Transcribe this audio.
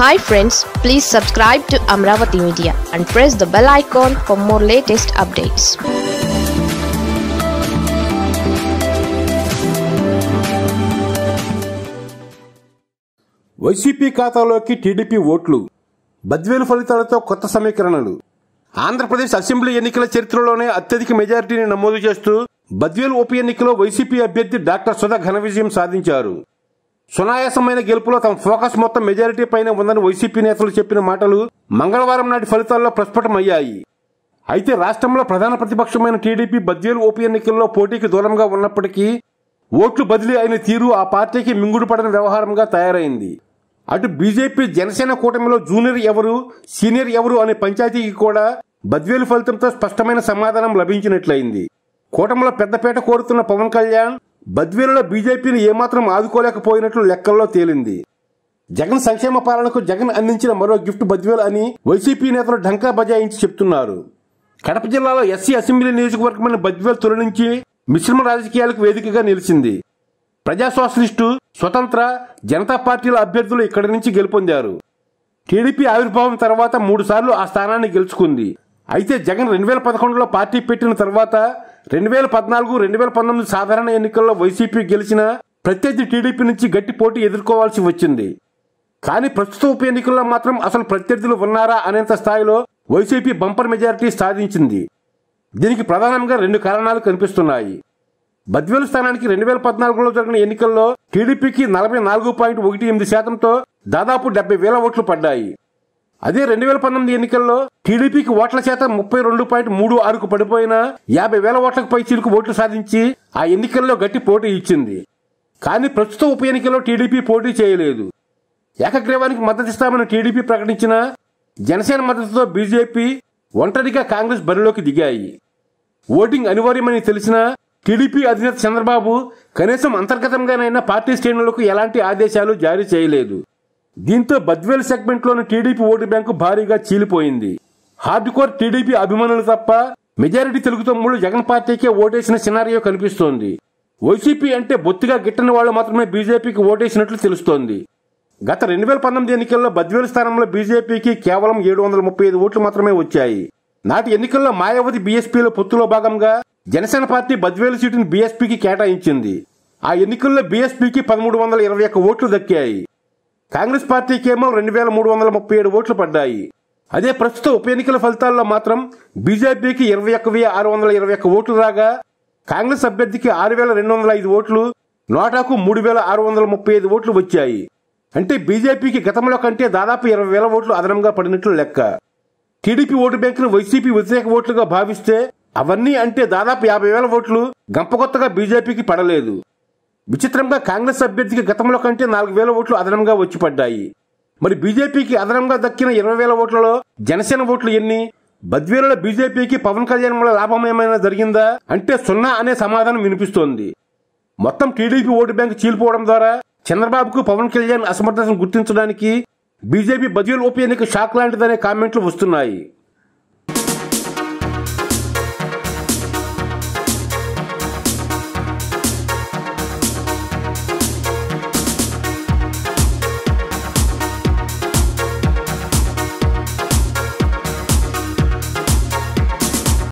hi friends please subscribe to Amaravati media and press the bell icon for more latest updates YCP ఖాతాలోకి TDP ఓట్లు బద్వేలు ఫలితాలతో కొత్త సమీకరణలు Andhra Pradesh assembly ఎన్నికల చరిత్రలోనే అత్యధిక మెజారిటీని నమోదు చేస్తూ బద్వేలు ఉప ఎన్నికలో వైసీపీ అభ్యర్థి డాక్టర్ సుధా ఘన విజయం సాధించారు సునాయాసమైన గెలుపులో తమ ఫోకస్ మొత్తం మెజారిటీ పైన ఉందని వైసీపీ నేతలు చెప్పిన మాటలు మంగళవారం నాటి ఫలితాల్లో ప్రస్ఫుటమయ్యాయి అయితే రాష్ట్రంలో ప్రధాన ప్రతిపక్షమైన టీడీపీ బద్వేలు ఉప ఎన్నికల్లో పోటీకి దూరంగా ఉన్నప్పటికీ ఓట్లు బదిలీ అయిన తీరు ఆ పార్టీకి మింగుడుపడిన వ్యవహారంగా తయారైంది అటు బీజేపీ జనసేన కూటమిలో జూనియర్ ఎవరు సీనియర్ ఎవరు అనే పంచాయతీకి కూడా బద్వేలు ఫలితంతో స్పష్టమైన సమాధానం లభించినట్లయింది కూటమిలో పెద్దపేట కోరుతున్న పవన్ కళ్యాణ్ బద్వేలులో బీజేపీని ఏమాత్రం ఆదుకోలేకపోయినట్లు లెక్కల్లో తేలింది జగన్ సంక్షేమ పాలనకు జగన్ అందించిన మరో గిఫ్ట్ బద్వేలు అని వైసీపీ నేతలు ఢంకా బజాయించి చెప్తున్నారు కడప జిల్లాలో ఎస్సీ అసెంబ్లీ నియోజకవర్గమైన బద్వేలు తొలి నుంచి మిశ్రమ రాజకీయాలకు వేదికగా నిలిచింది ప్రజా సోషలిస్టు స్వతంత్ర జనతా పార్టీల అభ్యర్థులు ఇక్కడి నుంచి గెలుపొందారు టీడీపీ ఆవిర్భావం తర్వాత మూడుసార్లు ఆ స్థానాన్ని గెలుచుకుంది అయితే జగన్ రెండు వేల పదకొండులో పార్టీ పెట్టిన తర్వాత రెండు వేల పద్నాలుగు రెండు వేల పంతొమ్మిది సాధారణ ఎన్నికల్లో వైసీపీ గెలిచిన ప్రత్యర్థి టీడీపీ నుంచి గట్టి పోటీ ఎదుర్కోవాల్సి వచ్చింది కానీ ప్రస్తుత ఉప ఎన్నికల్లో మాత్రం అసలు ప్రత్యర్థులు ఉన్నారా అనేంత స్థాయిలో వైసీపీ బంపర్ మెజారిటీ సాధించింది దీనికి ప్రధానంగా రెండు కారణాలు కనిపిస్తున్నాయి బద్వేలు స్థానానికి రెండు వేల పద్నాలుగులో జరిగిన ఎన్నికల్లో టీడీపీకి నలభై నాలుగు పాయింట్ ఒకటి ఎనిమిది శాతంతో దాదాపు డెబ్బై వేల ఓట్లు పడ్డాయి అదే రెండు వేల పంతొమ్మిది ఎన్నికల్లో టీడీపీకి ఓట్ల శాతం ముప్పై రెండు పాయింట్ మూడు ఆరుకు పడిపోయిన యాభై వేల ఓట్లకు పై చిరుకు ఓట్లు సాధించి ఆ ఎన్నికల్లో గట్టి పోటీ ఇచ్చింది కానీ ప్రస్తుత ఉప ఎన్నికల్లో టీడీపీ పోటీ చేయలేదు ఏకగ్రీవానికి మద్దతిస్తామని టీడీపీ ప్రకటించిన జనసేన మద్దతుతో బీజేపీ ఒంటరిగా కాంగ్రెస్ బరిలోకి దిగాయి ఓటింగ్ అనివార్యమని తెలిసిన టీడీపీ అధినేత చంద్రబాబు కనీసం అంతర్గతంగానైనా పార్టీ శ్రేణులకు ఎలాంటి ఆదేశాలు జారీ చేయలేదు దీంతో బద్వేల్ సెగ్మెంట్లోని టీడీపీ ఓటు బ్యాంకు భారీగా చీలిపోయింది హార్డ్ కోర్ టీడీపీ అభిమానులు తప్ప మెజారిటీ తెలుగు తమ్ముళ్ళు జగన్ పార్టీకే ఓటేసిన సినారియో కనిపిస్తోంది వైసీపీ అంటే బొత్తిగా గిట్టని వాళ్ళు మాత్రమే బీజేపీకి ఓటేసినట్లు తెలుస్తోంది గత రెండు వేల పంతొమ్మిది ఎన్నికల్లో బద్వేల్ స్థానంలో బీజేపీకి కేవలం ఏడు వందల ముప్పై ఐదు ఓట్లు మాత్రమే వచ్చాయి నాటి ఎన్నికల్లో మాయావతి బీఎస్పీలో పొత్తులో భాగంగా జనసేన పార్టీ బద్వేల్ సీటును బీఎస్పీకి కేటాయించింది ఆ ఎన్నికల్లో బీఎస్పీకి పదమూడు వందల ఇరవై ఒక్క ఓట్లు దక్కాయి కాంగ్రెస్ పార్టీకేమో రెండు వేల మూడు వందల ముప్పై ఏడు ఓట్లు పడ్డాయి అదే ప్రస్తుత ఉప ఎన్నికల ఫలితాల్లో మాత్రం బీజేపీకి ఇరవై ఒక్క వెయ్యి ఆరు వందల ఇరవై ఒక్క ఓట్లు రాగా కాంగ్రెస్ అభ్యర్థికి ఆరు వేల రెండు వందల ఐదు ఓట్లు నోటాకు మూడు వేల ఆరు వందల ముప్పై ఐదు ఓట్లు వచ్చాయి అంటే బీజేపీకి గతంలో కంటే దాదాపు ఇరవై వేల ఓట్లు అదనంగా పడినట్లు లెక్క టీడీపీ ఓటు బ్యాంకును వైసీపీ వ్యతిరేక ఓట్లుగా భావిస్తే అవన్నీ అంటే దాదాపు యాభై వేల ఓట్లు గంపగొత్తగా బీజేపీకి పడలేదు విచిత్రంగా కాంగ్రెస్ అభ్యర్థికి గతంలో కంటే నాలుగు వేల ఓట్లు అదనంగా వచ్చి పడ్డాయి మరి బీజేపీకి అదనంగా దక్కిన ఇరవై వేల ఓట్లలో జనసేన ఓట్లు ఎన్ని బద్వేలలో బీజేపీకి పవన్ కళ్యాణ్ వల్ల లాభం ఏమైనా జరిగిందా అంటే సున్నా అనే సమాధానం వినిపిస్తోంది మొత్తం టీడీపీ ఓటు బ్యాంకు చీలిపోవడం ద్వారా చంద్రబాబుకు పవన్ కళ్యాణ్ అసమర్థతను గుర్తించడానికి బీజేపీ బద్వేలు ఉప ఎన్నిక షాక్ లాంటిదనే కామెంట్లు వస్తున్నాయి